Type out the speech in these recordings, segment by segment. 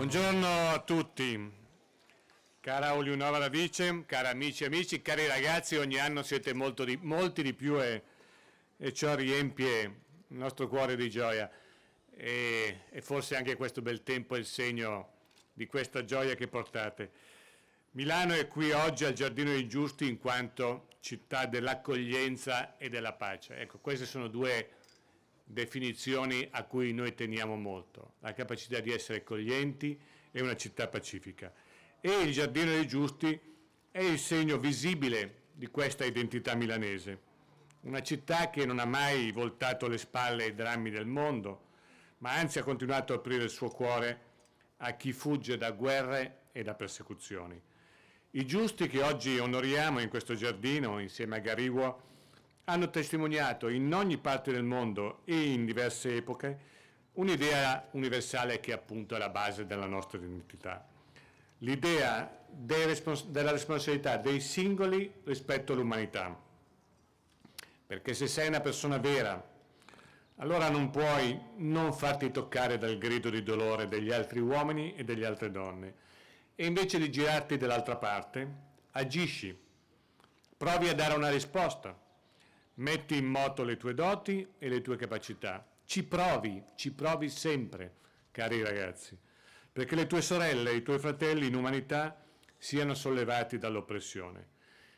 Buongiorno a tutti, cara Oliunova Radice, cari amici e amici, cari ragazzi, ogni anno siete di, molti di più e, e, ciò riempie il nostro cuore di gioia e, e forse anche questo bel tempo è il segno di questa gioia che portate. Milano è qui oggi al Giardino dei Giusti in quanto città dell'accoglienza e della pace. Ecco, queste sono due definizioni a cui noi teniamo molto, la capacità di essere accoglienti e una città pacifica. E il Giardino dei Giusti è il segno visibile di questa identità milanese, una città che non ha mai voltato le spalle ai drammi del mondo, ma anzi ha continuato a aprire il suo cuore a chi fugge da guerre e da persecuzioni. I giusti che oggi onoriamo in questo giardino, insieme a Garigua, hanno testimoniato in ogni parte del mondo e in diverse epoche un'idea universale che è appunto è la base della nostra identità. L'idea respons della responsabilità dei singoli rispetto all'umanità. Perché se sei una persona vera, allora non puoi non farti toccare dal grido di dolore degli altri uomini e delle altre donne. E invece di girarti dall'altra parte, agisci, provi a dare una risposta, Metti in moto le tue doti e le tue capacità. Ci provi, ci provi sempre, cari ragazzi, perché le tue sorelle e i tuoi fratelli in umanità siano sollevati dall'oppressione.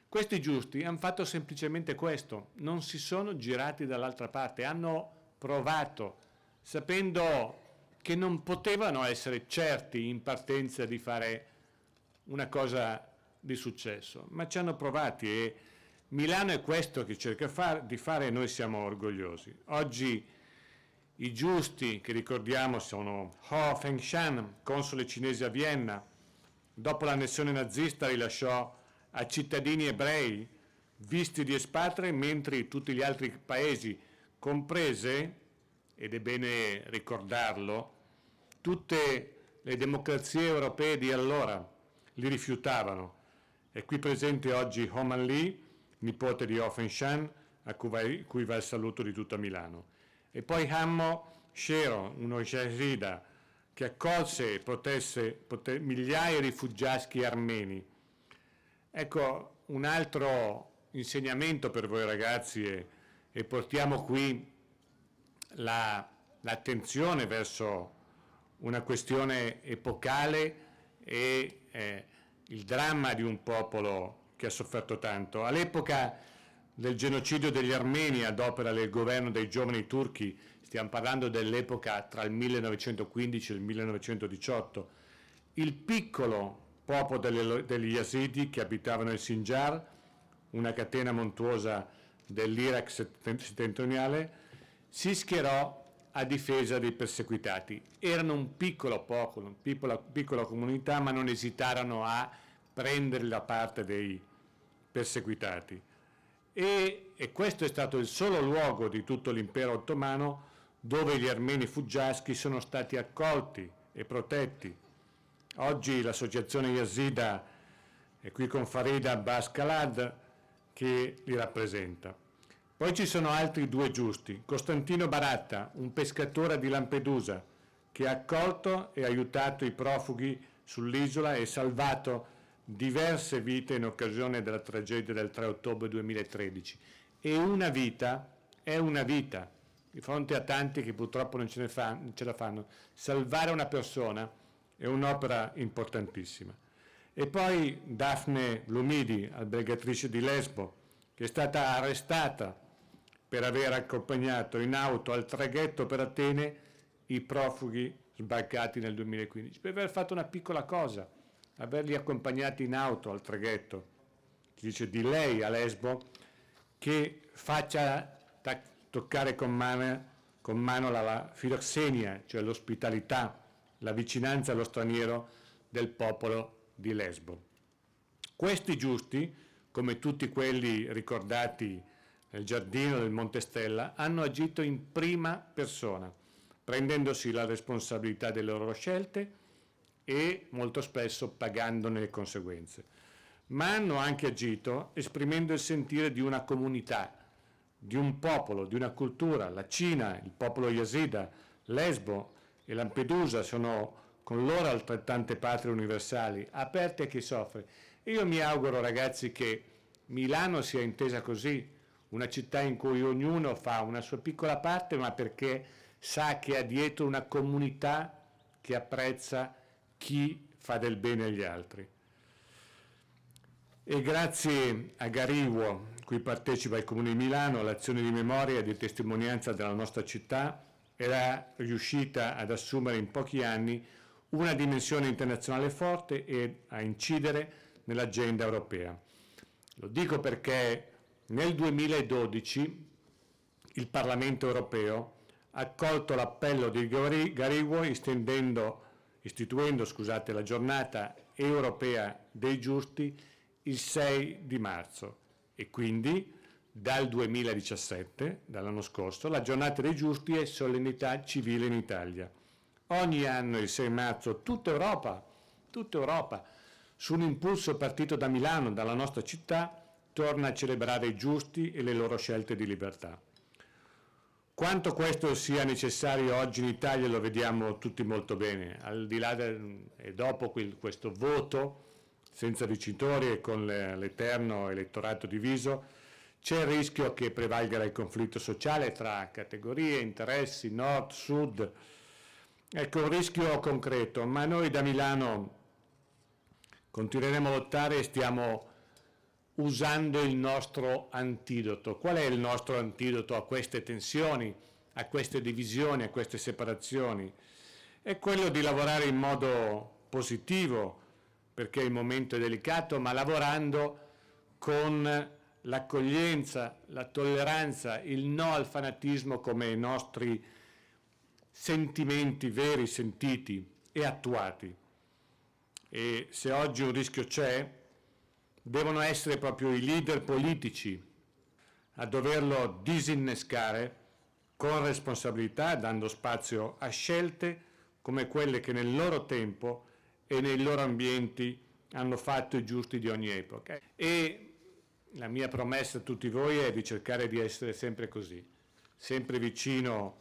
Questi giusti hanno fatto semplicemente questo, non si sono girati dall'altra parte, hanno provato, sapendo che non potevano essere certi in partenza di fare una cosa di successo, ma ci hanno provati e Milano è questo che cerca far, di fare e noi siamo orgogliosi. Oggi i giusti che ricordiamo sono Ho Fengshan, console cinese a Vienna, dopo l'annessione nazista rilasciò a cittadini ebrei visti di espatri, mentre tutti gli altri paesi, comprese, ed è bene ricordarlo, tutte le democrazie europee di allora li rifiutavano. È qui presente oggi Homan Lee, nipote di Offenshan, a cui va, cui va il saluto di tutta Milano. E poi Hammo Shero, uno Yazida, che accolse e protesse pote, migliaia di fuggiaschi armeni. Ecco un altro insegnamento per voi ragazzi e, e portiamo qui l'attenzione verso una questione epocale e eh, il dramma di un popolo che ha sofferto tanto. All'epoca del genocidio degli armeni ad opera del governo dei giovani turchi, stiamo parlando dell'epoca tra il 1915 e il 1918, il piccolo popolo degli Yazidi che abitavano il Sinjar, una catena montuosa dell'Iraq settentrionale, si schierò a difesa dei perseguitati. Erano un piccolo popolo, una piccola, piccola comunità, ma non esitarono a prendere la parte dei perseguitati. E, e questo è stato il solo luogo di tutto l'impero ottomano dove gli armeni fuggiaschi sono stati accolti e protetti. Oggi l'associazione Yazida è qui con Farida Abbas Khalad che li rappresenta. Poi ci sono altri due giusti, Costantino Baratta, un pescatore di Lampedusa, che ha accolto e aiutato i profughi sull'isola e salvato diverse vite in occasione della tragedia del 3 ottobre 2013 e una vita è una vita di fronte a tanti che purtroppo non ce, fa, non ce la fanno salvare una persona è un'opera importantissima e poi Daphne Lumidi albergatrice di Lesbo che è stata arrestata per aver accompagnato in auto al traghetto per Atene i profughi sbarcati nel 2015 per aver fatto una piccola cosa averli accompagnati in auto al traghetto, si dice di lei a Lesbo, che faccia toccare con mano, con mano la, la filoxenia, cioè l'ospitalità, la vicinanza allo straniero del popolo di Lesbo. Questi giusti, come tutti quelli ricordati nel giardino del Montestella, hanno agito in prima persona, prendendosi la responsabilità delle loro scelte, e molto spesso pagandone le conseguenze, ma hanno anche agito esprimendo il sentire di una comunità, di un popolo, di una cultura, la Cina, il popolo Yazida, Lesbo e Lampedusa sono con loro altrettante patrie universali, aperte a chi soffre. Io mi auguro ragazzi che Milano sia intesa così, una città in cui ognuno fa una sua piccola parte, ma perché sa che ha dietro una comunità che apprezza chi fa del bene agli altri. E grazie a Garivo, cui partecipa il Comune di Milano, l'azione di memoria e di testimonianza della nostra città era riuscita ad assumere in pochi anni una dimensione internazionale forte e a incidere nell'agenda europea. Lo dico perché nel 2012 il Parlamento europeo ha accolto l'appello di Garigua estendendo istituendo scusate, la giornata europea dei giusti il 6 di marzo e quindi dal 2017, dall'anno scorso, la giornata dei giusti è solennità civile in Italia. Ogni anno il 6 marzo tutta Europa, tutta Europa, su un impulso partito da Milano, dalla nostra città, torna a celebrare i giusti e le loro scelte di libertà. Quanto questo sia necessario oggi in Italia lo vediamo tutti molto bene, al di là del, e dopo quel, questo voto senza vincitori e con l'eterno elettorato diviso, c'è il rischio che prevalga il conflitto sociale tra categorie, interessi, nord, sud, ecco un rischio concreto, ma noi da Milano continueremo a lottare e stiamo usando il nostro antidoto. Qual è il nostro antidoto a queste tensioni, a queste divisioni, a queste separazioni? È quello di lavorare in modo positivo, perché il momento è delicato, ma lavorando con l'accoglienza, la tolleranza, il no al fanatismo come i nostri sentimenti veri, sentiti e attuati. E se oggi un rischio c'è, devono essere proprio i leader politici a doverlo disinnescare con responsabilità, dando spazio a scelte come quelle che nel loro tempo e nei loro ambienti hanno fatto i giusti di ogni epoca. E la mia promessa a tutti voi è di cercare di essere sempre così, sempre vicino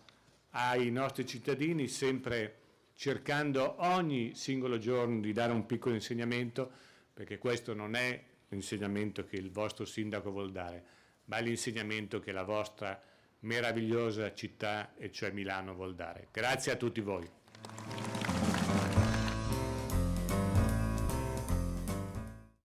ai nostri cittadini, sempre cercando ogni singolo giorno di dare un piccolo insegnamento, perché questo non è l'insegnamento che il vostro sindaco vuol dare, ma l'insegnamento che la vostra meravigliosa città, e cioè Milano, vuol dare. Grazie a tutti voi.